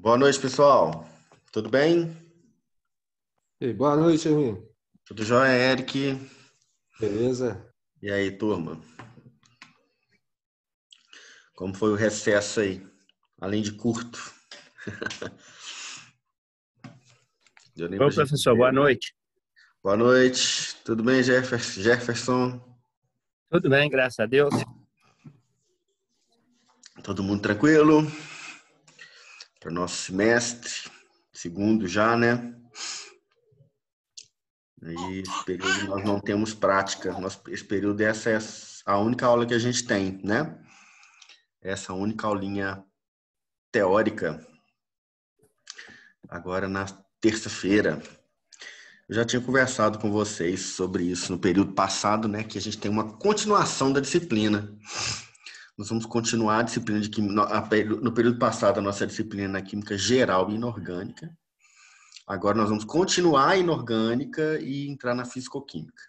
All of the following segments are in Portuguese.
Boa noite, pessoal. Tudo bem? Ei, boa noite, Ruim. Tudo jóia, Eric? Beleza. E aí, turma? Como foi o recesso aí? Além de curto. Bom, professor, boa né? noite. Boa noite. Tudo bem, Jefferson? Tudo bem, graças a Deus. Todo mundo tranquilo? para o nosso semestre, segundo já, né? E esse período nós não temos prática. esse período é essa é a única aula que a gente tem, né? Essa única aulinha teórica. Agora na terça-feira. Eu já tinha conversado com vocês sobre isso no período passado, né? Que a gente tem uma continuação da disciplina nós vamos continuar a disciplina de química. No período passado, a nossa disciplina na química geral e inorgânica. Agora nós vamos continuar a inorgânica e entrar na fisicoquímica.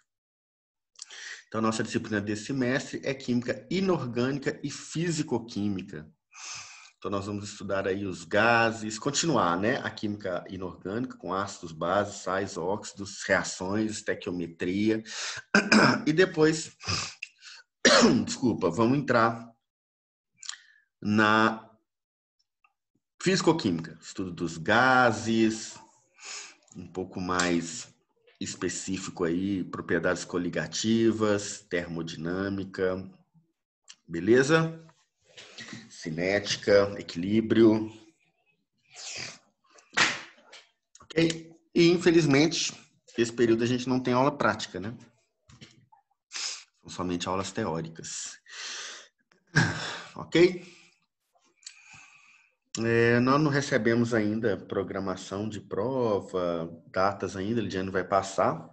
Então, a nossa disciplina desse semestre é química inorgânica e fisicoquímica. Então, nós vamos estudar aí os gases, continuar né, a química inorgânica com ácidos, bases, sais, óxidos, reações, estequiometria. E depois, desculpa, vamos entrar na fisicoquímica, estudo dos gases, um pouco mais específico aí, propriedades coligativas, termodinâmica, beleza? Cinética, equilíbrio. Ok? E infelizmente, esse período a gente não tem aula prática, né? São somente aulas teóricas. Ok? É, nós não recebemos ainda programação de prova, datas ainda, Lidiane vai passar.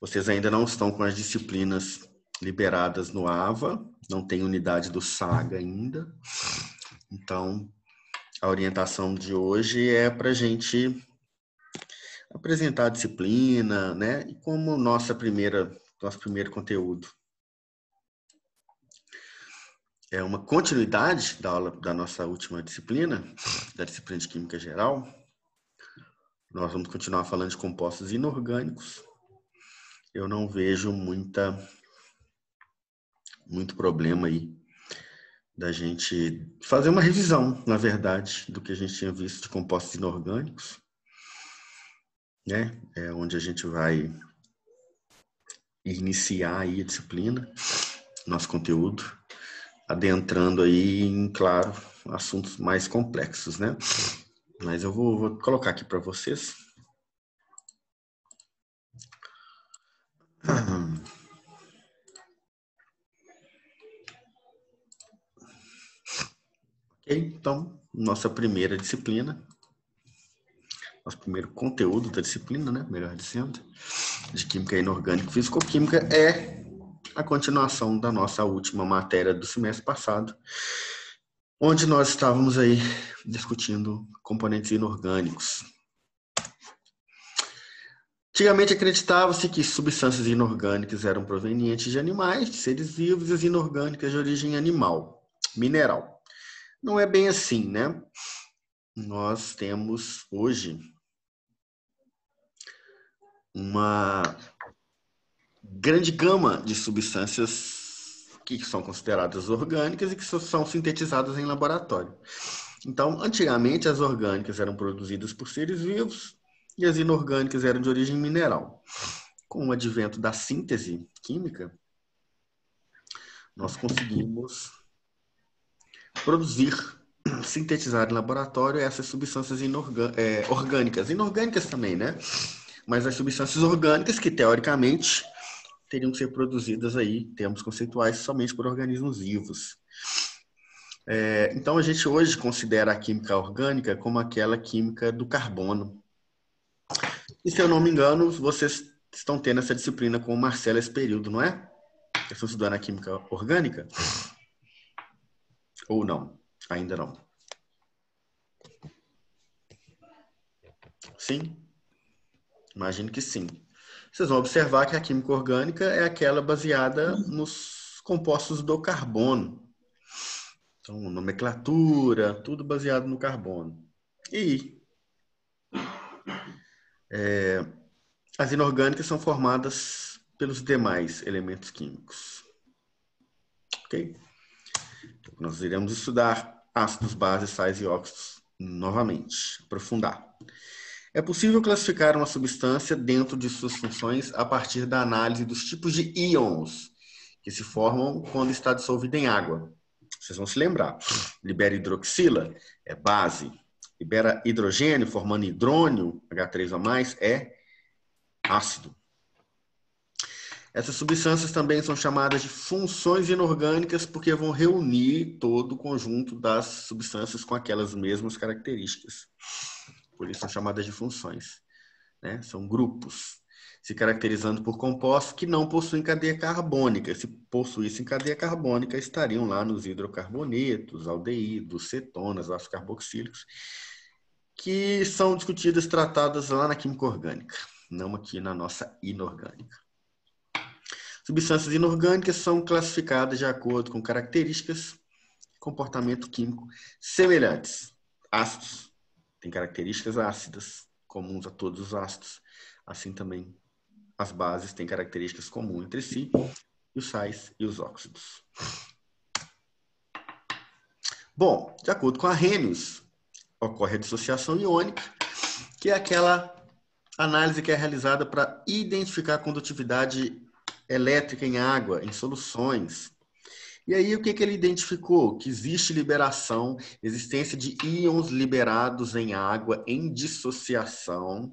Vocês ainda não estão com as disciplinas liberadas no AVA, não tem unidade do SAGA ainda. Então, a orientação de hoje é para a gente apresentar a disciplina, né? E como nossa primeira, nosso primeiro conteúdo é uma continuidade da aula da nossa última disciplina, da disciplina de Química Geral. Nós vamos continuar falando de compostos inorgânicos. Eu não vejo muita muito problema aí da gente fazer uma revisão, na verdade, do que a gente tinha visto de compostos inorgânicos, né? É onde a gente vai iniciar aí a disciplina, nosso conteúdo adentrando aí em, claro, assuntos mais complexos, né? Mas eu vou, vou colocar aqui para vocês. então, nossa primeira disciplina, nosso primeiro conteúdo da disciplina, né? Melhor dizendo, de Química Inorgânica e Físico-Química é a continuação da nossa última matéria do semestre passado, onde nós estávamos aí discutindo componentes inorgânicos. Antigamente acreditava-se que substâncias inorgânicas eram provenientes de animais, de seres vivos, e as inorgânicas de origem animal, mineral. Não é bem assim, né? Nós temos hoje uma grande gama de substâncias que são consideradas orgânicas e que são sintetizadas em laboratório. Então, antigamente, as orgânicas eram produzidas por seres vivos e as inorgânicas eram de origem mineral. Com o advento da síntese química, nós conseguimos produzir, sintetizar em laboratório essas substâncias é, orgânicas. Inorgânicas também, né? Mas as substâncias orgânicas que, teoricamente, teriam que ser produzidas aí, termos conceituais, somente por organismos vivos. É, então, a gente hoje considera a química orgânica como aquela química do carbono. E, se eu não me engano, vocês estão tendo essa disciplina com o Marcelo esse período, não é? Vocês estão estudando a química orgânica? Ou não? Ainda não. Sim? Imagino que sim vocês vão observar que a química orgânica é aquela baseada nos compostos do carbono. Então, nomenclatura, tudo baseado no carbono. E é, as inorgânicas são formadas pelos demais elementos químicos. Ok? Então, nós iremos estudar ácidos, bases, sais e óxidos novamente, aprofundar. É possível classificar uma substância dentro de suas funções a partir da análise dos tipos de íons que se formam quando está dissolvida em água. Vocês vão se lembrar. Libera hidroxila, é base. Libera hidrogênio, formando hidrônio, H3O+, é ácido. Essas substâncias também são chamadas de funções inorgânicas porque vão reunir todo o conjunto das substâncias com aquelas mesmas características por isso são chamadas de funções. Né? São grupos se caracterizando por compostos que não possuem cadeia carbônica. Se possuíssem cadeia carbônica, estariam lá nos hidrocarbonetos, aldeídos, cetonas, ácidos carboxílicos, que são discutidas, tratadas lá na química orgânica, não aqui na nossa inorgânica. Substâncias inorgânicas são classificadas de acordo com características e comportamento químico semelhantes. Ácidos, tem características ácidas, comuns a todos os ácidos. Assim também as bases têm características comuns entre si, e os sais e os óxidos. Bom, de acordo com a Rênius, ocorre a dissociação iônica, que é aquela análise que é realizada para identificar a condutividade elétrica em água, em soluções, e aí, o que, que ele identificou? Que existe liberação, existência de íons liberados em água em dissociação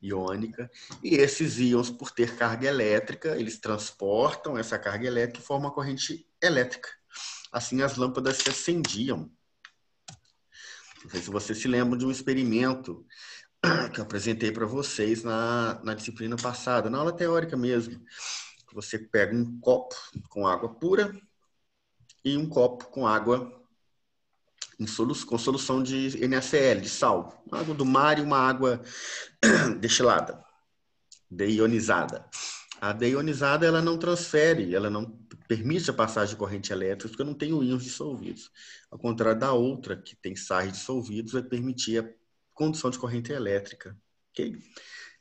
iônica, e esses íons, por ter carga elétrica, eles transportam essa carga elétrica e formam a corrente elétrica. Assim, as lâmpadas se acendiam. Não sei se vocês se lembram de um experimento que eu apresentei para vocês na, na disciplina passada, na aula teórica mesmo. Você pega um copo com água pura, e um copo com água solu com solução de NaCl, de sal. Uma água do mar e uma água destilada, deionizada. A deionizada ela não transfere, ela não permite a passagem de corrente elétrica, porque não tem íons dissolvidos. Ao contrário da outra, que tem sais dissolvidos, vai permitir a condução de corrente elétrica. Okay?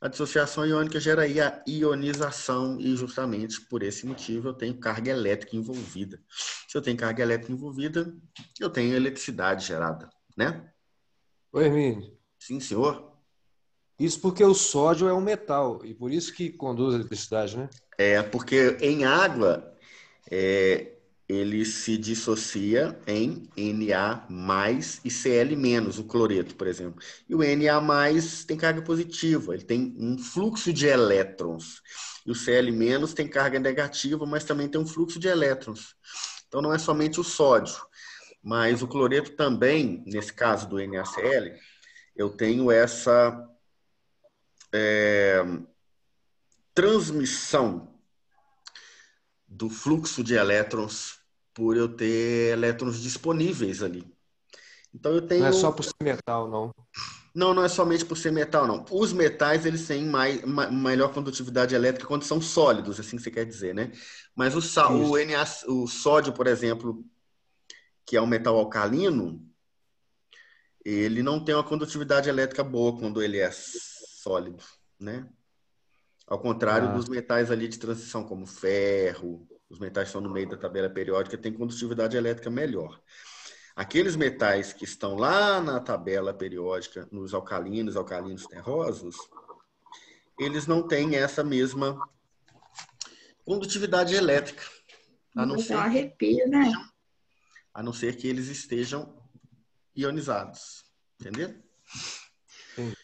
a dissociação iônica gera a ionização e justamente por esse motivo eu tenho carga elétrica envolvida. Se eu tenho carga elétrica envolvida, eu tenho eletricidade gerada, né? Oi, Hermínio. Sim, senhor. Isso porque o sódio é um metal e por isso que conduz a eletricidade, né? É, porque em água é, ele se dissocia em Na mais e Cl menos, o cloreto, por exemplo. E o Na mais tem carga positiva, ele tem um fluxo de elétrons. E o Cl menos tem carga negativa, mas também tem um fluxo de elétrons. Então não é somente o sódio, mas o cloreto também, nesse caso do NaCl, eu tenho essa é, transmissão do fluxo de elétrons por eu ter elétrons disponíveis ali. Então eu tenho. Não é só por ser metal, não. Não, não é somente por ser metal, não. Os metais, eles têm mais, ma, melhor condutividade elétrica quando são sólidos, assim que você quer dizer, né? Mas o, sal, o, NA, o sódio, por exemplo, que é um metal alcalino, ele não tem uma condutividade elétrica boa quando ele é sólido, né? Ao contrário ah. dos metais ali de transição, como ferro, os metais estão no meio da tabela periódica, têm condutividade elétrica melhor. Aqueles metais que estão lá na tabela periódica, nos alcalinos, alcalinos terrosos, eles não têm essa mesma condutividade elétrica. A não, ser, é arrepio, né? a não ser que eles estejam ionizados. Entendeu?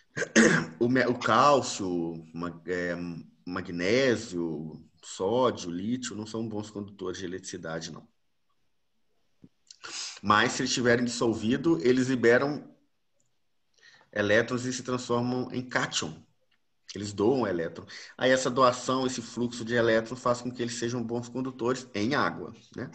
O, o, cálcio, uma, é, magnésio, sódio, lítio não são bons condutores de eletricidade, não. Mas se eles estiverem dissolvidos, eles liberam elétrons e se transformam em cátion. Eles doam elétron. Aí essa doação, esse fluxo de elétrons faz com que eles sejam bons condutores em água, né?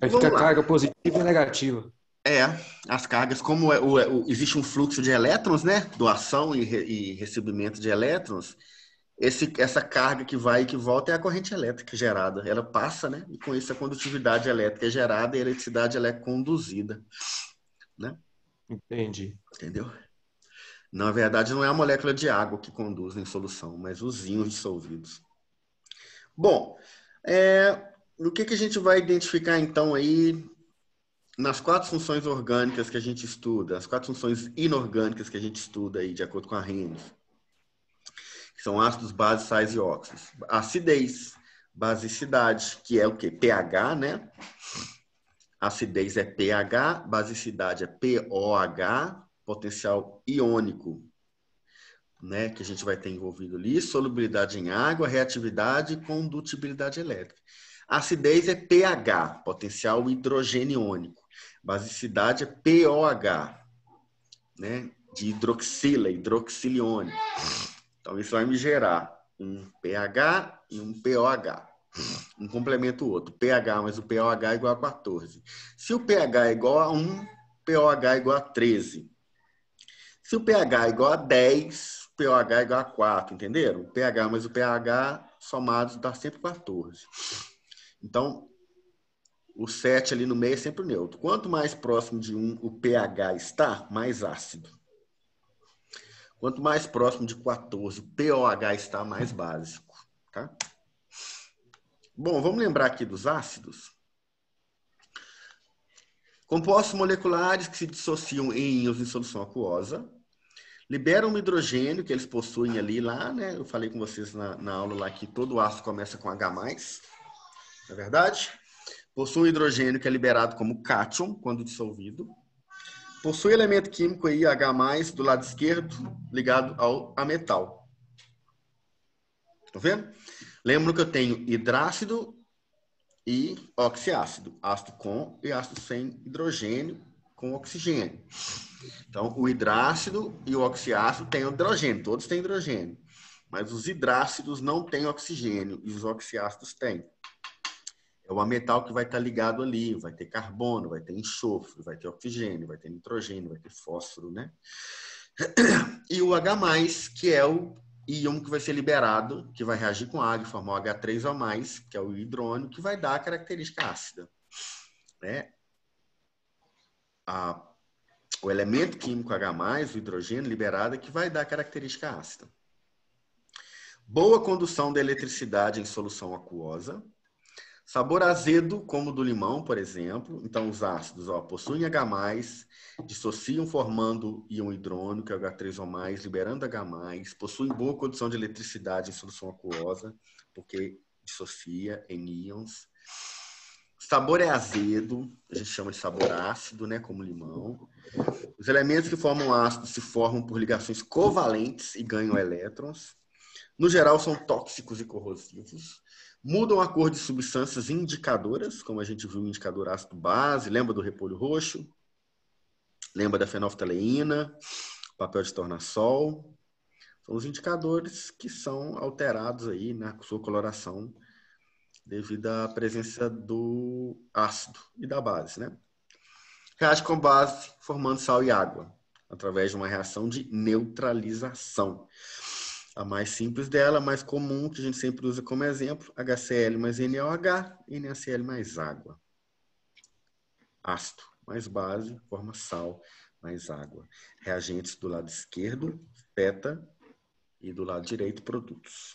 Aí fica carga positiva e negativa. É, as cargas, como é, o, é o, existe um fluxo de elétrons, né? Doação e, re, e recebimento de elétrons, esse, essa carga que vai e que volta é a corrente elétrica gerada. Ela passa, né? E com isso a condutividade elétrica é gerada e a eletricidade ela é conduzida, né? Entendi. Entendeu? Na verdade, não é a molécula de água que conduz em solução, mas os íons dissolvidos. Bom, é, o que, que a gente vai identificar então aí nas quatro funções orgânicas que a gente estuda, as quatro funções inorgânicas que a gente estuda aí, de acordo com a Rennes? que são ácidos, bases, sais e óxidos. Acidez, basicidade, que é o que? pH, né? Acidez é pH, basicidade é POH, potencial iônico, né? Que a gente vai ter envolvido ali, solubilidade em água, reatividade e condutibilidade elétrica. Acidez é pH, potencial hidrogênio iônico. Basicidade é POH, né? De hidroxila, hidroxilione. Então, isso vai me gerar um pH e um pOH. Um complementa o outro. pH mais o pOH é igual a 14. Se o pH é igual a 1, pOH é igual a 13. Se o pH é igual a 10, pOH é igual a 4, entenderam? O pH mais o pH somados dá sempre 14. Então, o 7 ali no meio é sempre neutro. Quanto mais próximo de 1 o pH está, mais ácido. Quanto mais próximo de 14 o pOH está, mais básico. Tá? Bom, vamos lembrar aqui dos ácidos. Compostos moleculares que se dissociam em íons em solução aquosa liberam o hidrogênio que eles possuem ali lá, né? Eu falei com vocês na, na aula lá que todo ácido começa com H+, não é verdade? Possui hidrogênio que é liberado como cátion quando dissolvido. Possui elemento químico aí, H+, do lado esquerdo, ligado ao, a metal. Tá vendo? Lembro que eu tenho hidrácido e oxiácido. Ácido com e ácido sem hidrogênio com oxigênio. Então, o hidrácido e o oxiácido têm hidrogênio. Todos têm hidrogênio. Mas os hidrácidos não têm oxigênio e os oxiácidos têm é o metal que vai estar ligado ali, vai ter carbono, vai ter enxofre, vai ter oxigênio, vai ter nitrogênio, vai ter fósforo, né? E o H+, que é o íon que vai ser liberado, que vai reagir com água e formar o H3O+, que é o hidrônio, que vai dar a característica ácida. Né? A, o elemento químico H+, o hidrogênio liberado, é que vai dar a característica ácida. Boa condução da eletricidade em solução aquosa, Sabor azedo, como o do limão, por exemplo. Então, os ácidos ó, possuem H, dissociam formando íon hidrônico, H3O, liberando H, possuem boa condição de eletricidade em solução aquosa, porque dissocia em íons. Sabor é azedo, a gente chama de sabor ácido, né, como limão. Os elementos que formam ácido se formam por ligações covalentes e ganham elétrons. No geral, são tóxicos e corrosivos. Mudam a cor de substâncias indicadoras, como a gente viu o indicador ácido base, lembra do repolho roxo? Lembra da fenolftaleína, papel de tornassol? São os indicadores que são alterados aí na sua coloração devido à presença do ácido e da base, né? Reage com base formando sal e água através de uma reação de neutralização. A mais simples dela, a mais comum, que a gente sempre usa como exemplo, HCl mais NaOH, NaCl mais água. Ácido mais base, forma sal mais água. Reagentes do lado esquerdo, beta e do lado direito, produtos.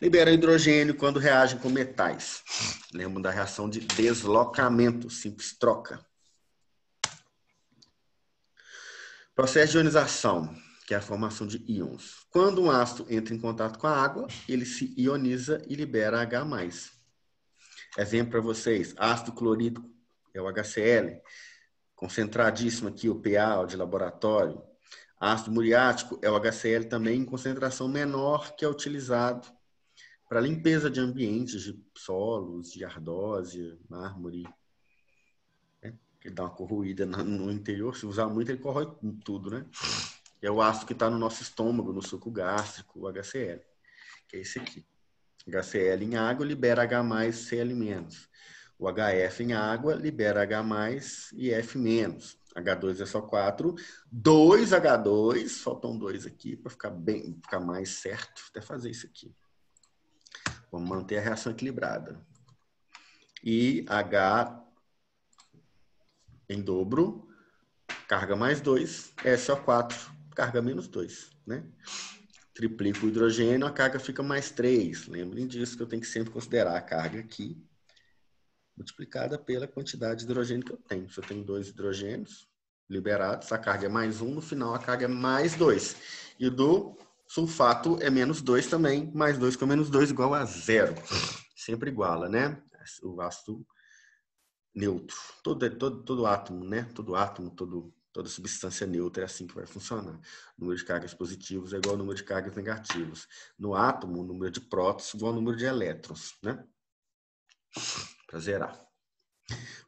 Libera hidrogênio quando reagem com metais. Lembram da reação de deslocamento, simples troca. Processo de ionização que é a formação de íons. Quando um ácido entra em contato com a água, ele se ioniza e libera H+. Exemplo para vocês, ácido clorídrico, é o HCl, concentradíssimo aqui, o PA, o de laboratório. Ácido muriático é o HCl também em concentração menor que é utilizado para limpeza de ambientes, de solos, de ardósia, mármore. Né? Ele dá uma corroída no interior, se usar muito ele corrói tudo, né? é o ácido que está no nosso estômago, no suco gástrico, o HCl, que é esse aqui. HCl em água libera H+, Cl-. O HF em água libera H+, e F-. H2SO4, é 2H2, faltam dois aqui para ficar bem, ficar mais certo, até fazer isso aqui. Vamos manter a reação equilibrada. E H em dobro, carga mais 2, é SO4, carga menos 2, né? Triplico o hidrogênio, a carga fica mais 3. Lembrem disso que eu tenho que sempre considerar a carga aqui multiplicada pela quantidade de hidrogênio que eu tenho. Se eu tenho dois hidrogênios liberados, a carga é mais 1, um, no final a carga é mais 2. E do sulfato é menos 2 também, mais 2 com menos 2 igual a zero. Sempre iguala, né? O ácido neutro. Todo, é, todo, todo átomo, né? Todo átomo, todo Toda substância neutra é assim que vai funcionar. O número de cargas positivas é igual ao número de cargas negativas. No átomo, o número de prótons é igual ao número de elétrons, né? Para zerar.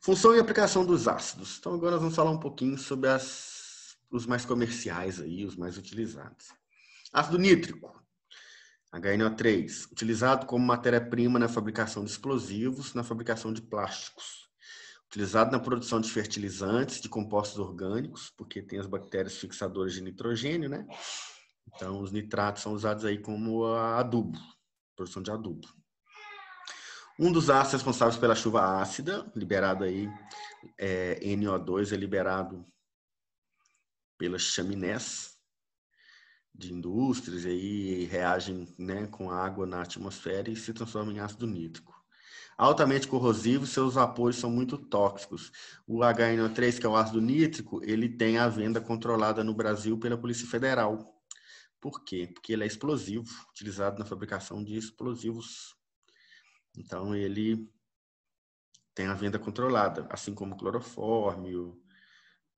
Função e aplicação dos ácidos. Então agora nós vamos falar um pouquinho sobre as, os mais comerciais aí, os mais utilizados. Ácido nítrico, HNO3, utilizado como matéria-prima na fabricação de explosivos, na fabricação de plásticos utilizado na produção de fertilizantes, de compostos orgânicos, porque tem as bactérias fixadoras de nitrogênio, né? Então, os nitratos são usados aí como adubo, produção de adubo. Um dos ácidos responsáveis pela chuva ácida, liberado aí, é, NO2 é liberado pelas chaminés de indústrias, aí reagem né, com água na atmosfera e se transforma em ácido nítrico altamente corrosivos, seus vapores são muito tóxicos. O HNO3, que é o ácido nítrico, ele tem a venda controlada no Brasil pela Polícia Federal. Por quê? Porque ele é explosivo, utilizado na fabricação de explosivos. Então, ele tem a venda controlada, assim como clorofórmio,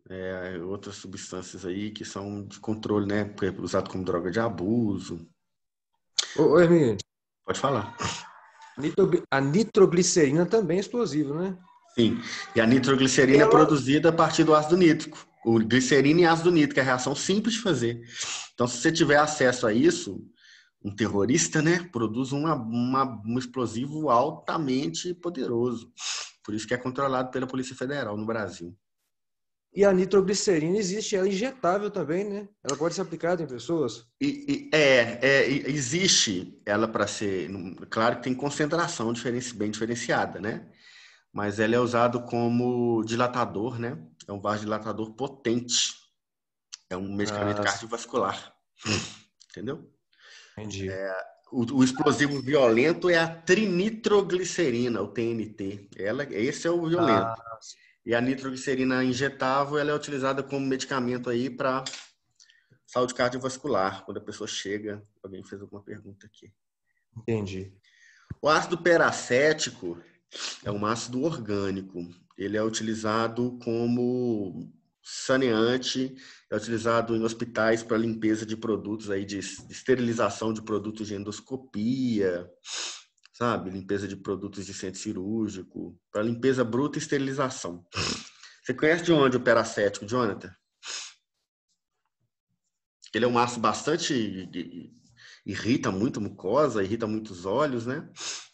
é, outras substâncias aí que são de controle, né? Usado como droga de abuso. Ô, ô Hermínio. Pode falar. A nitroglicerina também é explosivo, né? Sim. E a nitroglicerina é, é produzida a partir do ácido nítrico. O glicerina e ácido nítrico é a reação simples de fazer. Então, se você tiver acesso a isso, um terrorista, né, produz uma, uma, um explosivo altamente poderoso. Por isso que é controlado pela Polícia Federal no Brasil. E a nitroglicerina existe, ela é injetável também, né? Ela pode ser aplicada em pessoas? E, e é, é, existe ela para ser. Claro que tem concentração diferenci, bem diferenciada, né? Mas ela é usada como dilatador, né? É um vasodilatador potente. É um medicamento ah. cardiovascular. Entendeu? Entendi. É, o, o, explosivo violento é a trinitroglicerina, o TNT. Ela, esse é o violento. Ah. E a nitroglicerina injetável ela é utilizada como medicamento aí para saúde cardiovascular, quando a pessoa chega. Alguém fez alguma pergunta aqui. Entendi. O ácido peracético é um ácido orgânico. Ele é utilizado como saneante, é utilizado em hospitais para limpeza de produtos aí de esterilização de produtos de endoscopia sabe? Limpeza de produtos de centro cirúrgico, para limpeza bruta e esterilização. Você conhece de onde o peracético, Jonathan? Ele é um ácido bastante. irrita muito mucosa, irrita muito os olhos, né?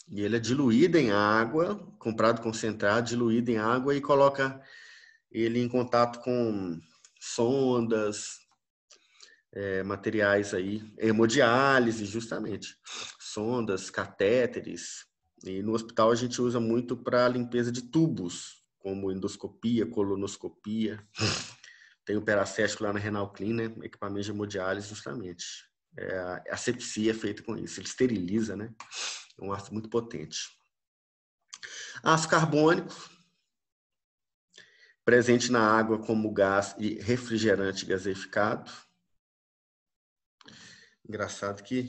E ele é diluído em água, comprado concentrado, diluído em água e coloca ele em contato com sondas, é, materiais aí, hemodiálise, justamente sondas, catéteres. E no hospital a gente usa muito para limpeza de tubos, como endoscopia, colonoscopia. Tem o peracético lá na Renal Clean, né? equipamento de hemodiálise justamente. É, a asepsia é feita com isso, ele esteriliza, né? É um ácido muito potente. Ácido carbônico, presente na água como gás e refrigerante gaseificado. Engraçado que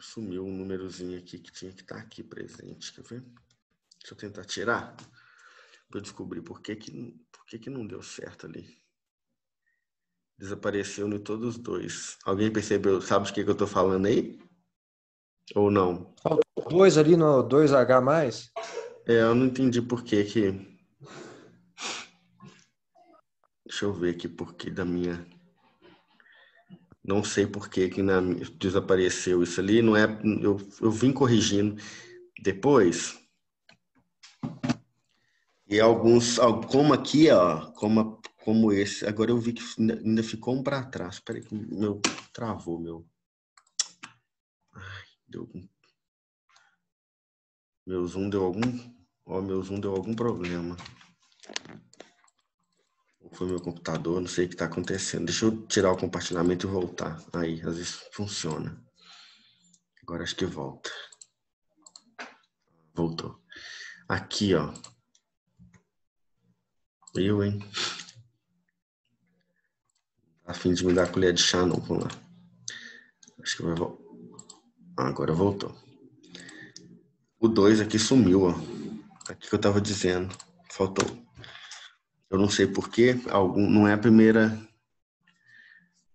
sumiu um númerozinho aqui que tinha que estar tá aqui presente, quer ver? Deixa eu tentar tirar para descobrir por que que, por que que não deu certo ali. Desapareceu em todos os dois. Alguém percebeu, sabe de que, que eu estou falando aí? Ou não? Faltou dois ali no 2H+. É, eu não entendi por que que... Deixa eu ver aqui por que da minha não sei por que, que na, né, desapareceu isso ali. Não é, eu, eu vim corrigindo depois. E alguns, como aqui, ó, como, como esse. Agora eu vi que ainda ficou um para trás. Espera que meu travou, meu. Ai, deu algum... Meu zoom deu algum. Ó, meu zoom deu algum problema. Foi meu computador, não sei o que está acontecendo. Deixa eu tirar o compartilhamento e voltar. Aí, às vezes funciona. Agora acho que volta. Voltou. Aqui, ó. Eu, hein? Tá a fim de me dar a colher de chá, não. Vamos lá. Acho que vai voltar. Ah, agora voltou. O 2 aqui sumiu, ó. Aqui que eu tava dizendo. Faltou. Eu não sei porquê, não é a primeira.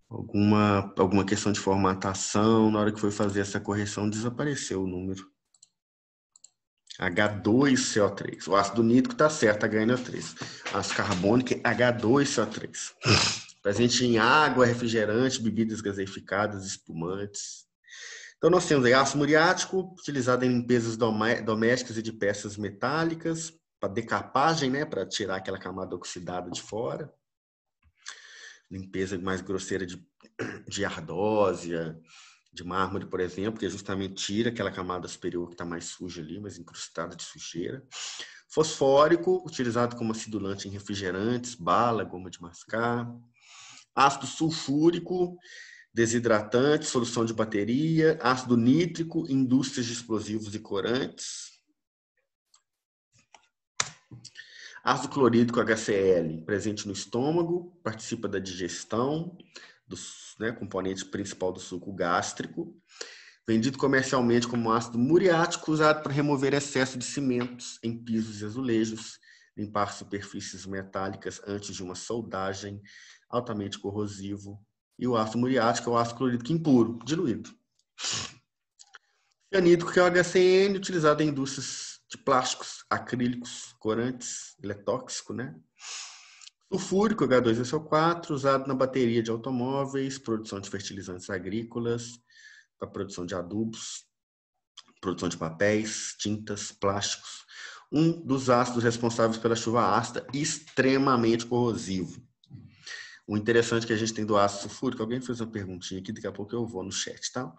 Alguma, alguma questão de formatação, na hora que foi fazer essa correção, desapareceu o número. H2CO3. O ácido nítrico está certo, tá HNO3. Ácido carbônico H2CO3. Presente em água, refrigerante, bebidas gaseificadas, espumantes. Então, nós temos aí ácido muriático, utilizado em limpezas domésticas e de peças metálicas para decapagem, né, para tirar aquela camada oxidada de fora. Limpeza mais grosseira de, de ardósia, de mármore, por exemplo, que justamente tira aquela camada superior que está mais suja ali, mais incrustada de sujeira. Fosfórico, utilizado como acidulante em refrigerantes, bala, goma de mascar. Ácido sulfúrico, desidratante, solução de bateria. Ácido nítrico, indústrias de explosivos e corantes. Ácido clorídrico HCl presente no estômago, participa da digestão, dos né, componente principal do suco gástrico. Vendido comercialmente como ácido muriático, usado para remover excesso de cimentos em pisos e azulejos, limpar superfícies metálicas antes de uma soldagem, altamente corrosivo. E o ácido muriático é o ácido clorídrico impuro, diluído. Cianídrico, que é o HCN, utilizado em indústrias de plásticos, acrílicos, corantes, ele é tóxico, né? Sulfúrico, H2SO4, usado na bateria de automóveis, produção de fertilizantes agrícolas, para produção de adubos, produção de papéis, tintas, plásticos. Um dos ácidos responsáveis pela chuva ácida, extremamente corrosivo. O interessante é que a gente tem do ácido sulfúrico, alguém fez uma perguntinha aqui, daqui a pouco eu vou no chat, tá?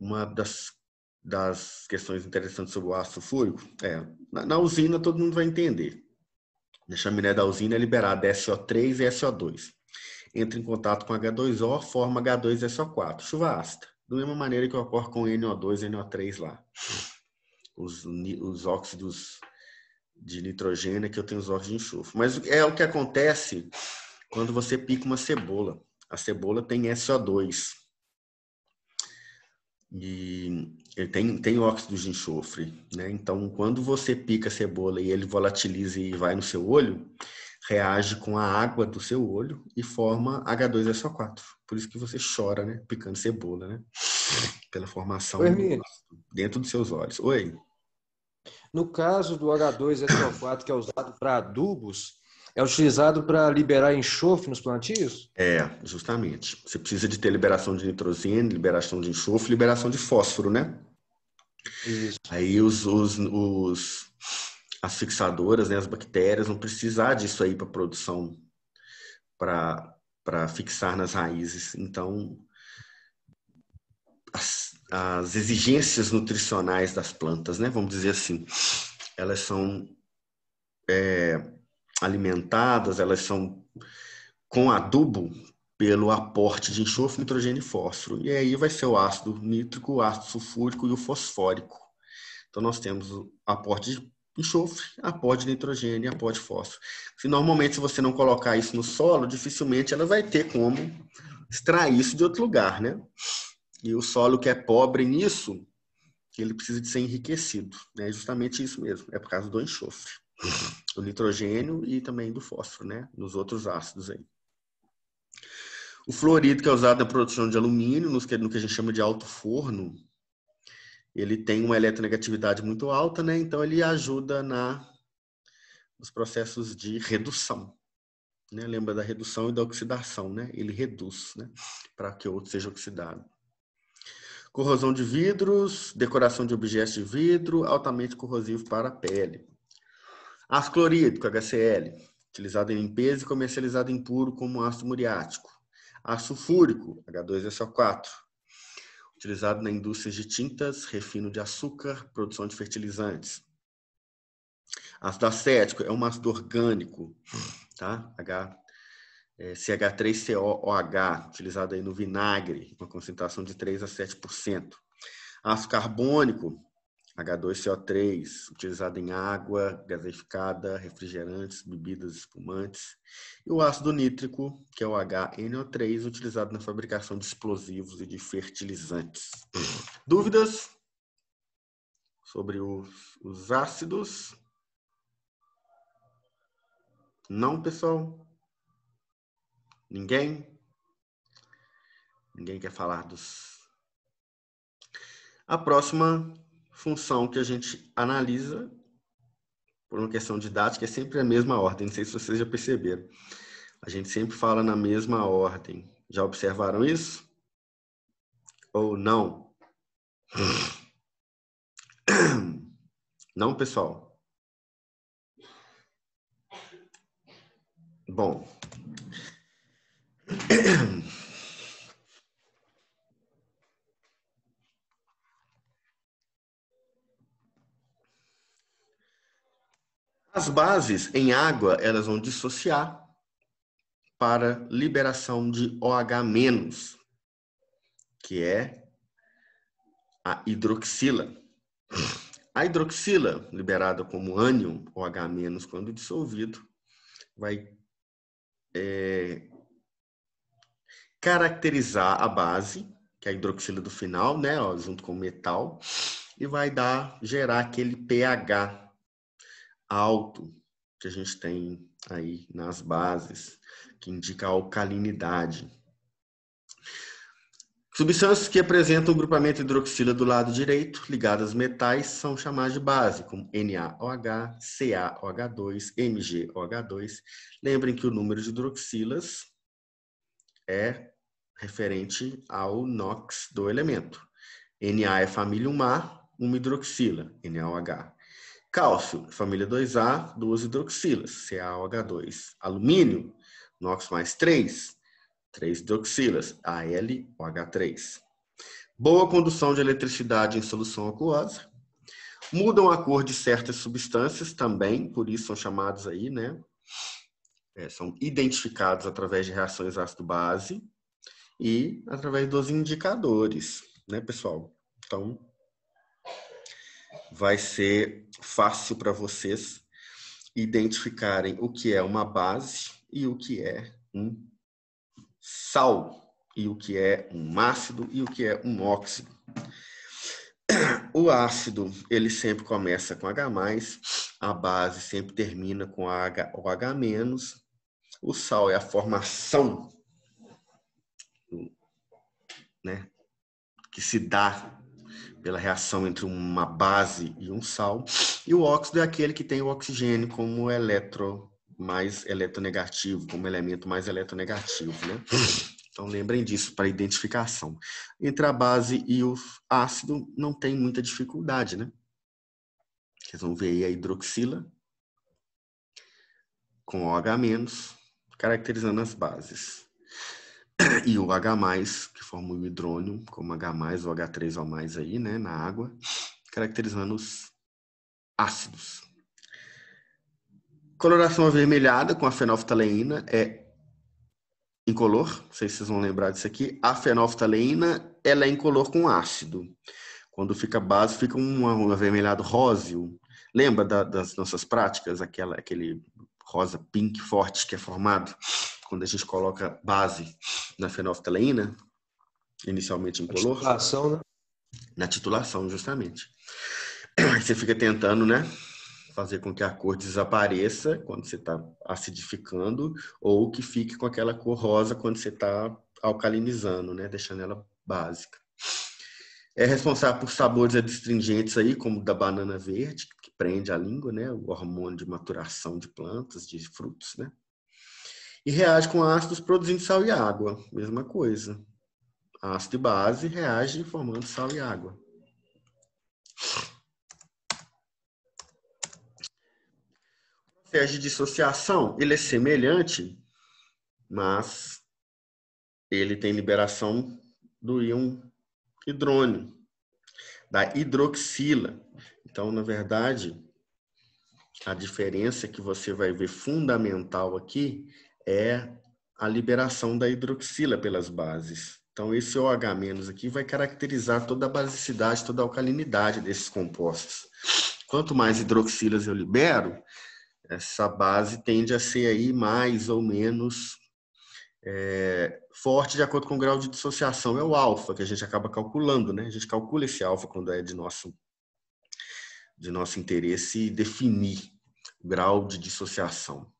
Uma das das questões interessantes sobre o ácido fúrico? é, na, na, usina todo mundo vai entender. Na chaminé da usina é liberada é SO3 e é SO2. Entra em contato com H2O, forma H2SO4, chuva ácida. Da mesma maneira que ocorre com NO2 e NO3 lá. Os, os óxidos de nitrogênio é que eu tenho os óxidos de enxofre. Mas é o que acontece quando você pica uma cebola. A cebola tem SO2 e ele tem, tem óxido de enxofre, né? Então, quando você pica a cebola e ele volatiliza e vai no seu olho, reage com a água do seu olho e forma H2SO4. Por isso que você chora, né? Picando cebola, né? Pela formação Oi, do dentro dos seus olhos. Oi. No caso do H2SO4, que é usado para adubos, é utilizado para liberar enxofre nos plantios? É, justamente. Você precisa de ter liberação de nitrogênio, liberação de enxofre, liberação de fósforo, né? Isso. Aí os, os, os, as fixadoras, né, as bactérias, vão precisar disso aí para produção, para fixar nas raízes. Então, as, as exigências nutricionais das plantas, né, vamos dizer assim, elas são é, alimentadas, elas são com adubo pelo aporte de enxofre, nitrogênio e fósforo. E aí vai ser o ácido nítrico, o ácido sulfúrico e o fosfórico. Então nós temos o aporte de enxofre, aporte de nitrogênio e aporte de fósforo. Se normalmente se você não colocar isso no solo, dificilmente ela vai ter como extrair isso de outro lugar, né? E o solo que é pobre nisso, ele precisa de ser enriquecido. É né? justamente isso mesmo, é por causa do enxofre do nitrogênio e também do fósforo, né? Nos outros ácidos aí. O fluorido, que é usado na produção de alumínio, no que a gente chama de alto forno, ele tem uma eletronegatividade muito alta, né? Então ele ajuda na nos processos de redução. Né? Lembra da redução e da oxidação, né? Ele reduz, né? Para que o outro seja oxidado. Corrosão de vidros, decoração de objetos de vidro, altamente corrosivo para a pele. Ácido clorídrico, HCl, utilizado em limpeza e comercializado em puro como ácido muriático. Ácido sulfúrico, H2SO4, utilizado na indústria de tintas, refino de açúcar, produção de fertilizantes. Ácido acético é um ácido orgânico, tá? H é, CH3COOH, utilizado aí no vinagre, uma concentração de 3 a 7%. Ácido carbônico H2CO3, utilizado em água gaseificada, refrigerantes, bebidas espumantes, e o ácido nítrico, que é o HNO3, utilizado na fabricação de explosivos e de fertilizantes. Dúvidas sobre os, os ácidos? Não, pessoal? Ninguém? Ninguém quer falar dos. A próxima função que a gente analisa por uma questão didática é sempre a mesma ordem. Não sei se vocês já perceberam. A gente sempre fala na mesma ordem. Já observaram isso? Ou não? Não, pessoal? Bom. As bases em água, elas vão dissociar para liberação de OH-, que é a hidroxila. A hidroxila, liberada como ânion, OH- quando dissolvido, vai é, caracterizar a base, que é a hidroxila do final, né, ó, junto com o metal, e vai dar gerar aquele pH alto que a gente tem aí nas bases, que indica a alcalinidade. Substâncias que apresentam o grupamento hidroxila do lado direito, ligadas metais, são chamadas de base, como NaOH, CaOH2, MgOH2. Lembrem que o número de hidroxilas é referente ao NOx do elemento. Na é família 1A, uma hidroxila, NaOH. Cálcio, família 2A, duas hidroxilas, CaOH2. Alumínio, NOx mais 3, 3 hidroxilas, AlOH3. Boa condução de eletricidade em solução aquosa. Mudam a cor de certas substâncias também, por isso são chamados aí, né? É, são identificados através de reações ácido-base e através dos indicadores, né, pessoal? Então, vai ser fácil para vocês identificarem o que é uma base e o que é um sal, e o que é um ácido e o que é um óxido. O ácido, ele sempre começa com H+, a base sempre termina com H ou H-. O sal é a formação né, que se dá pela reação entre uma base e um sal, e o óxido é aquele que tem o oxigênio como eletro mais eletronegativo, como elemento mais eletronegativo, né? Então lembrem disso para identificação. Entre a base e o ácido não tem muita dificuldade, né? Vocês vão ver aí a hidroxila com OH-, caracterizando as bases e o H+, que forma o hidrônio, como H+, ou H3O+, aí, né, na água, caracterizando os ácidos. Coloração avermelhada com a fenolftaleína é incolor, não sei se vocês vão lembrar disso aqui. A fenolftaleína, ela é incolor com ácido. Quando fica base, fica um avermelhado róseo. Lembra da, das nossas práticas, aquela, aquele rosa pink forte que é formado? quando a gente coloca base na fenolftaleína, inicialmente incolor. Na titulação, né? Na titulação, justamente. Aí você fica tentando, né? Fazer com que a cor desapareça quando você está acidificando, ou que fique com aquela cor rosa quando você está alcalinizando, né? Deixando ela básica. É responsável por sabores adstringentes aí, como da banana verde, que prende a língua, né? O hormônio de maturação de plantas, de frutos, né? e reage com ácidos produzindo sal e água. Mesma coisa. Ácido e base reagem formando sal e água. O processo de dissociação ele é semelhante, mas ele tem liberação do íon hidrônio, da hidroxila. Então, na verdade, a diferença que você vai ver fundamental aqui é a liberação da hidroxila pelas bases. Então, esse OH- aqui vai caracterizar toda a basicidade, toda a alcalinidade desses compostos. Quanto mais hidroxilas eu libero, essa base tende a ser aí mais ou menos é, forte de acordo com o grau de dissociação. É o alfa que a gente acaba calculando, né? A gente calcula esse alfa quando é de nosso, de nosso interesse definir o grau de dissociação.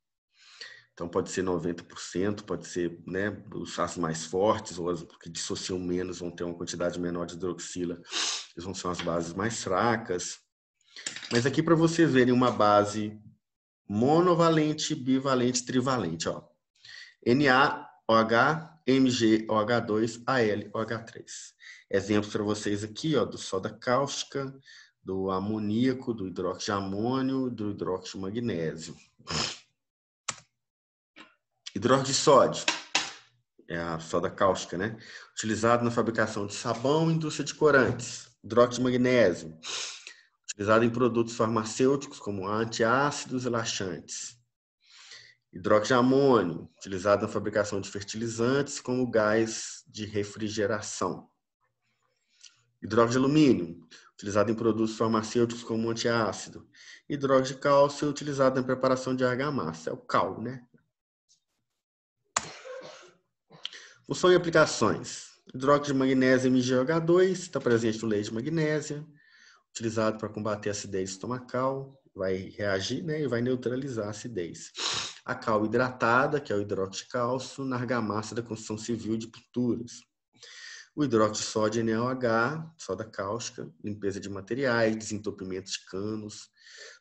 Então, pode ser 90%, pode ser né, os as mais fortes, ou as que dissociam menos vão ter uma quantidade menor de hidroxila, eles vão ser as bases mais fracas. Mas aqui para vocês verem uma base monovalente, bivalente, trivalente. Ó. NaOH, MgOH2, AlOH3. Exemplos para vocês aqui ó, do soda cáustica, do amoníaco, do hidróxido de amônio, do hidróxido de magnésio. Hidróxido de sódio, é a soda cáustica, né? Utilizado na fabricação de sabão e indústria de corantes. Hidróxido de magnésio, utilizado em produtos farmacêuticos como antiácidos e laxantes. Hidróxido de amônio, utilizado na fabricação de fertilizantes como gás de refrigeração. Hidróxido de alumínio, utilizado em produtos farmacêuticos como antiácido. Hidróxido de cálcio, utilizado na preparação de argamassa, é o cal, né? Função e aplicações. Hidróxido de magnésio MgH2 está presente no leite de magnésia, utilizado para combater a acidez estomacal, vai reagir né, e vai neutralizar a acidez. A cal hidratada, que é o hidróxido de cálcio, na argamassa da construção civil de pinturas. O hidróxido de sódio NOH, soda cáustica, limpeza de materiais, desentupimento de canos,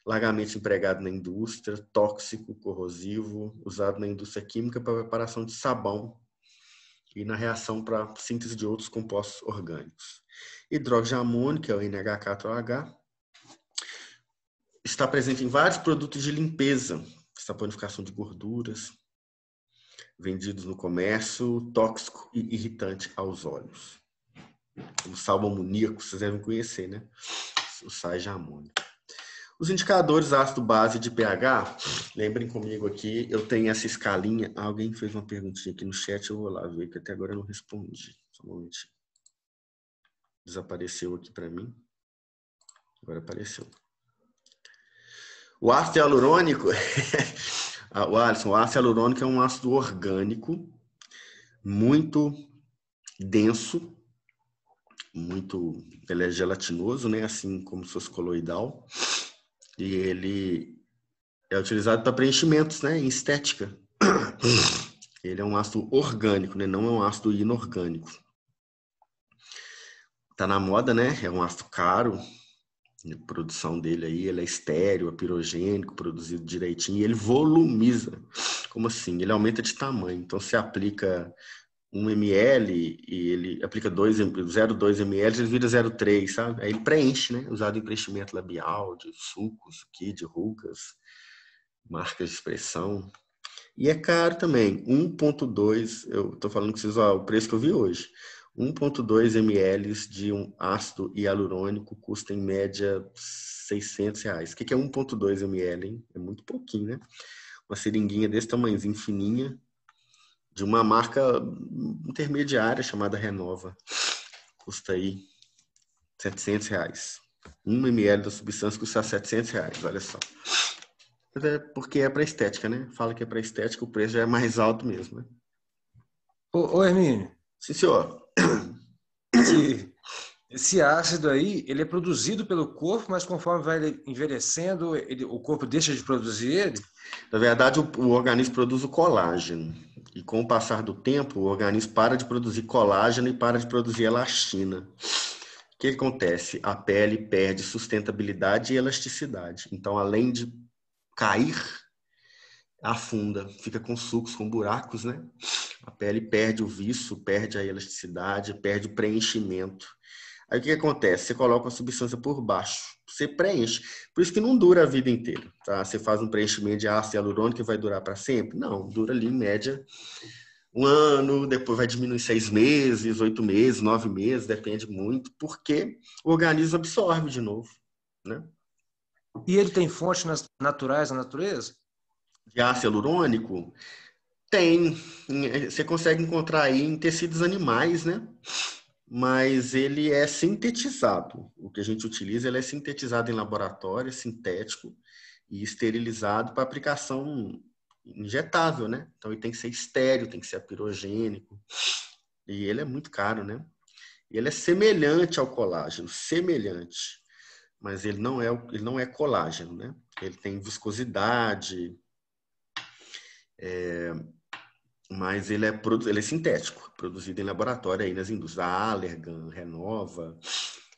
largamente empregado na indústria, tóxico, corrosivo, usado na indústria química para preparação de sabão e na reação para síntese de outros compostos orgânicos. Hidrógeno amônio, que é o NH4OH, está presente em vários produtos de limpeza, saponificação de gorduras, vendidos no comércio, tóxico e irritante aos olhos. O salmoníaco, vocês devem conhecer, né? O sais de amônio. Os indicadores ácido-base de pH, lembrem comigo aqui, eu tenho essa escalinha. Alguém fez uma perguntinha aqui no chat, eu vou lá ver, que até agora eu não respondi. Só um momentinho. Desapareceu aqui para mim. Agora apareceu. O ácido hialurônico, ah, o Alisson, o ácido hialurônico é um ácido orgânico muito denso, muito, ele é gelatinoso, né? Assim como se fosse coloidal. E ele é utilizado para preenchimentos, né? Em estética. Ele é um ácido orgânico, né? Não é um ácido inorgânico. Tá na moda, né? É um ácido caro. A produção dele aí, ele é estéreo, é pirogênico, produzido direitinho. E ele volumiza. Como assim? Ele aumenta de tamanho. Então, se aplica 1 ml e ele aplica 0,2 ml, ele vira 0,3, sabe? Aí ele preenche, né? Usado em preenchimento labial, de sucos, aqui, de rugas, marcas de expressão. E é caro também, 1,2, eu tô falando com vocês, ó, o preço que eu vi hoje. 1,2 ml de um ácido hialurônico custa em média 600 reais. O que é 1,2 ml? Hein? É muito pouquinho, né? Uma seringuinha desse tamanhozinho, fininha, de uma marca intermediária chamada Renova. Custa aí 700 reais. 1 ml da substância custa 700 reais, olha só. É porque é para estética, né? Fala que é para estética, o preço já é mais alto mesmo, né? Ô, ô Hermínio. Sim, senhor. Esse, esse, ácido aí, ele é produzido pelo corpo, mas conforme vai envelhecendo, ele, o corpo deixa de produzir ele? Na verdade, o, o organismo produz o colágeno e com o passar do tempo, o organismo para de produzir colágeno e para de produzir elastina. O que acontece? A pele perde sustentabilidade e elasticidade. Então, além de cair, afunda, fica com sucos, com buracos, né? A pele perde o viço, perde a elasticidade, perde o preenchimento. Aí o que acontece? Você coloca a substância por baixo você preenche. Por isso que não dura a vida inteira, tá? Você faz um preenchimento de ácido hialurônico e vai durar para sempre? Não, dura ali em média um ano, depois vai diminuir seis meses, oito meses, nove meses, depende muito, porque o organismo absorve de novo, né? E ele tem fontes naturais na natureza? De ácido hialurônico? Tem. Você consegue encontrar aí em tecidos animais, né? mas ele é sintetizado. O que a gente utiliza ele é sintetizado em laboratório, é sintético e esterilizado para aplicação injetável, né? Então ele tem que ser estéreo, tem que ser apirogênico. E ele é muito caro, né? Ele é semelhante ao colágeno, semelhante, mas ele não é, ele não é colágeno, né? Ele tem viscosidade, é, mas ele é, produ... ele é sintético, produzido em laboratório aí nas indústrias. A Allergan, Renova,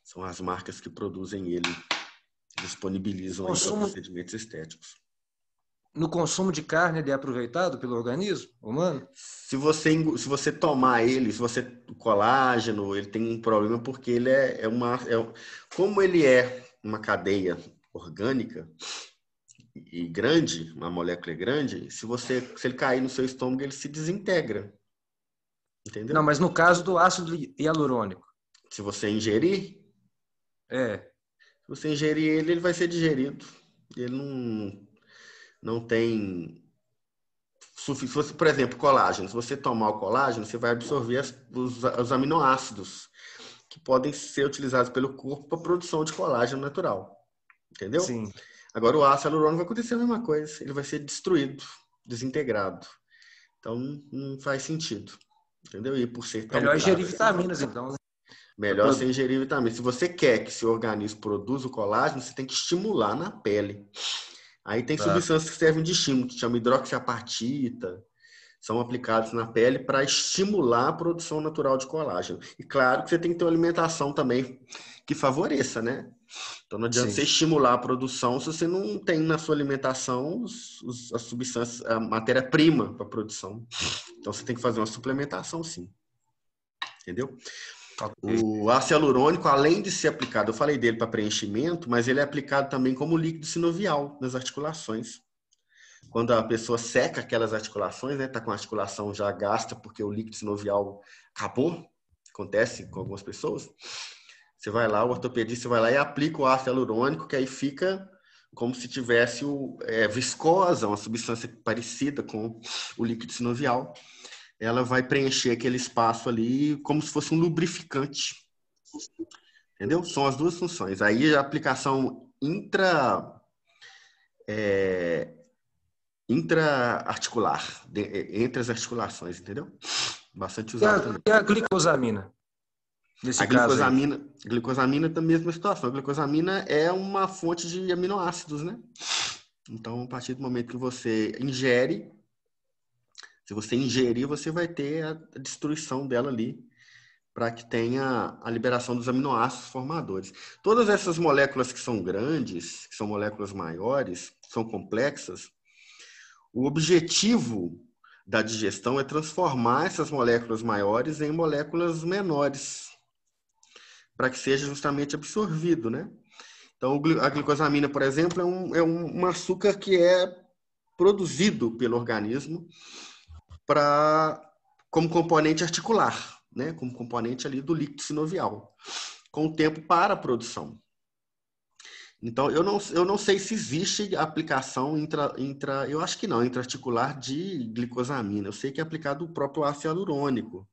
são as marcas que produzem ele, disponibilizam consumo... procedimentos estéticos. No consumo de carne, ele é aproveitado pelo organismo humano? Se você, se você tomar ele, se você. O colágeno, ele tem um problema porque ele é, é uma. É, como ele é uma cadeia orgânica, e grande, uma molécula grande, se você se ele cair no seu estômago, ele se desintegra. Entendeu? Não, mas no caso do ácido hialurônico. Se você ingerir? É. Se você ingerir ele, ele vai ser digerido. Ele não, não tem. Se por exemplo, colágeno. Se você tomar o colágeno, você vai absorver as, os, os aminoácidos que podem ser utilizados pelo corpo para produção de colágeno natural. Entendeu? Sim. Agora o ácido hialurônico vai acontecer a mesma coisa, ele vai ser destruído, desintegrado. Então não faz sentido, entendeu? E por ser melhor ingerir né? vitaminas então. Melhor você ingerir vitaminas. Se você quer que seu organismo produza o colágeno, você tem que estimular na pele. Aí tem tá. substâncias que servem de estímulo, que chama hidroxiapatita, são aplicados na pele para estimular a produção natural de colágeno. E claro que você tem que ter uma alimentação também que favoreça, né? Então não adianta Sim. você estimular a produção se você não tem na sua alimentação a matéria-prima para produção. Então você tem que fazer uma suplementação, sim. Entendeu? O ácido hialurônico, além de ser aplicado, eu falei dele para preenchimento, mas ele é aplicado também como líquido sinovial nas articulações. Quando a pessoa seca aquelas articulações, né, tá com a articulação já gasta porque o líquido sinovial acabou, acontece com algumas pessoas você vai lá, o ortopedista vai lá e aplica o ácido hialurônico, que aí fica como se tivesse o, é, viscosa, uma substância parecida com o líquido sinovial. Ela vai preencher aquele espaço ali como se fosse um lubrificante. Entendeu? São as duas funções. Aí a aplicação intra é, intraarticular, é, entre as articulações, entendeu? Bastante usado. E a, e a glicosamina? Nesse a glicosamina, glicosamina tá a mesma situação. A glicosamina é uma fonte de aminoácidos, né? Então, a partir do momento que você ingere, se você ingerir, você vai ter a destruição dela ali para que tenha a liberação dos aminoácidos formadores. Todas essas moléculas que são grandes, que são moléculas maiores, são complexas, o objetivo da digestão é transformar essas moléculas maiores em moléculas menores, para que seja justamente absorvido, né? Então, a glicosamina, por exemplo, é um, é um açúcar que é produzido pelo organismo para como componente articular, né? Como componente ali do líquido sinovial, com o tempo para a produção. Então, eu não, eu não sei se existe aplicação intra, intra. Eu acho que não, intraarticular de glicosamina. Eu sei que é aplicado o próprio ácido hialurônico.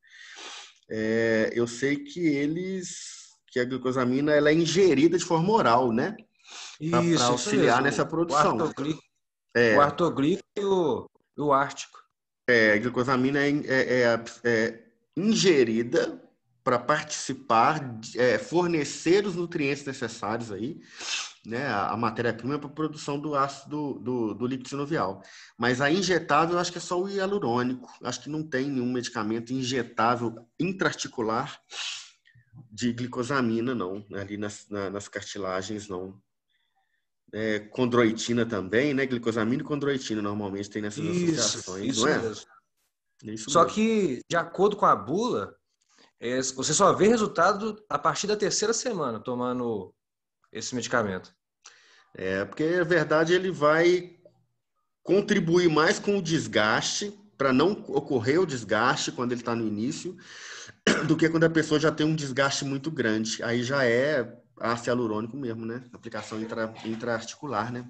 É, eu sei que eles que a glucosamina ela é ingerida de forma oral, né? Para auxiliar isso nessa produção. O artoglico, é. o artoglico e o, o ártico. É, a glucosamina é, é, é, é ingerida para participar, é, fornecer os nutrientes necessários aí, né, a, a matéria-prima para a produção do ácido do, do, do líquido sinovial. Mas a injetável, eu acho que é só o hialurônico. Acho que não tem nenhum medicamento injetável intraarticular de glicosamina, não, né, ali nas, na, nas cartilagens, não. É, condroitina também, né? Glicosamina e condroitina normalmente tem nessas isso, associações, isso não é? Mesmo. É isso só mesmo. que, de acordo com a bula, é, você só vê resultado a partir da terceira semana tomando esse medicamento. É, porque na verdade ele vai contribuir mais com o desgaste, para não ocorrer o desgaste quando ele está no início, do que quando a pessoa já tem um desgaste muito grande. Aí já é ácido hialurônico mesmo, né? Aplicação intra, intraarticular, né?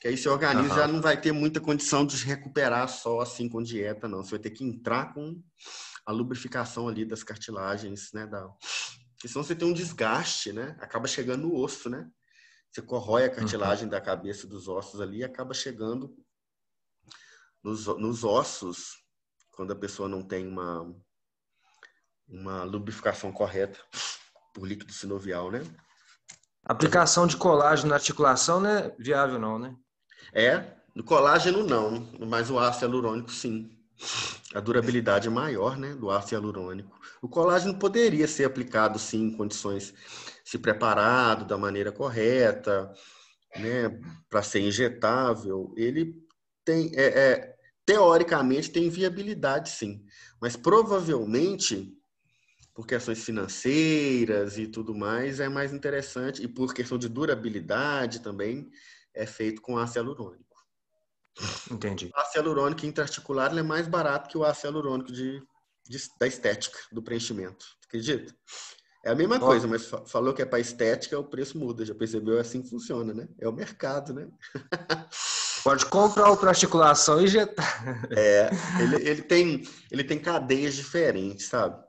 Que aí seu organismo uhum. já não vai ter muita condição de recuperar só assim com dieta, não. Você vai ter que entrar com a lubrificação ali das cartilagens, né? Da... Porque senão você tem um desgaste, né? Acaba chegando no osso, né? Você corrói a cartilagem uhum. da cabeça dos ossos ali e acaba chegando nos, nos ossos, quando a pessoa não tem uma, uma lubrificação correta por líquido sinovial, né? Aplicação de colágeno na articulação, né? Viável não, né? É, no colágeno não, mas o ácido hialurônico sim. A durabilidade é maior, né, do ácido hialurônico. O colágeno poderia ser aplicado sim em condições se preparado da maneira correta, né, para ser injetável. Ele tem, é, é, teoricamente tem viabilidade sim, mas provavelmente por questões financeiras e tudo mais, é mais interessante. E por questão de durabilidade também, é feito com ácido hialurônico. Entendi. O ácido hialurônico intraarticular é mais barato que o ácido hialurônico de, de, da estética, do preenchimento. Acredita? É a mesma coisa, mas falou que é para estética, é o preço muda. Já percebeu? É assim que funciona, né? É o mercado, né? Pode comprar o para articulação e injetar. É, ele, ele, tem, ele tem cadeias diferentes, sabe?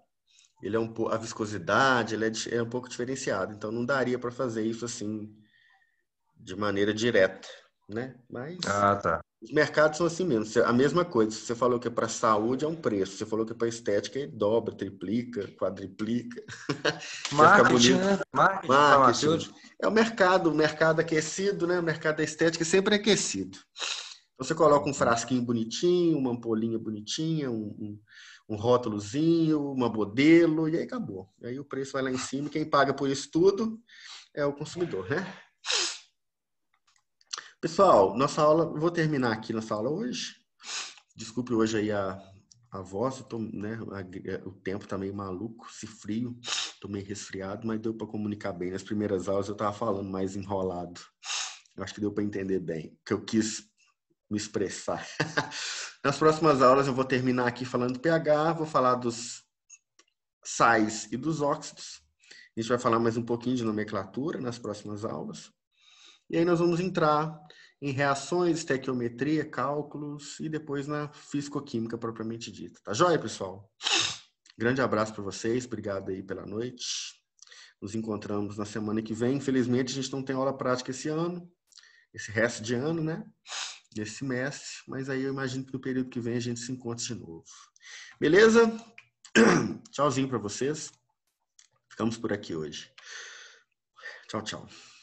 ele é um pouco a viscosidade, ele é, é um pouco diferenciado, então não daria para fazer isso assim de maneira direta, né? Mas ah, tá. os mercados são assim mesmo. A mesma coisa, você falou que é para saúde é um preço, você falou que é para estética ele dobra, triplica, quadriplica. Marketing, né? Marketing, Marketing. É o mercado, o mercado aquecido, né? O mercado da estética sempre é aquecido. você coloca um uhum. frasquinho bonitinho, uma ampolinha bonitinha, um, um um rótulozinho, uma modelo, e aí acabou. E aí o preço vai lá em cima, quem paga por isso tudo é o consumidor, né? Pessoal, nossa aula, vou terminar aqui nossa aula hoje. Desculpe hoje aí a, a voz, tô, né, a, é, o tempo tá meio maluco, se frio, tô meio resfriado, mas deu para comunicar bem. Nas primeiras aulas eu tava falando mais enrolado. Eu acho que deu para entender bem, que eu quis me expressar. Nas próximas aulas eu vou terminar aqui falando pH, vou falar dos sais e dos óxidos. A gente vai falar mais um pouquinho de nomenclatura nas próximas aulas. E aí nós vamos entrar em reações, estequiometria, cálculos e depois na fisicoquímica propriamente dita. Tá joia, pessoal? Grande abraço para vocês, obrigado aí pela noite. Nos encontramos na semana que vem. Infelizmente a gente não tem aula prática esse ano, esse resto de ano, né? nesse semestre, mas aí eu imagino que no período que vem a gente se encontre de novo. Beleza? Tchauzinho para vocês. Ficamos por aqui hoje. Tchau, tchau.